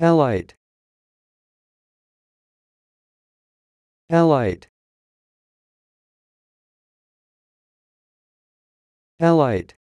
allied allied allied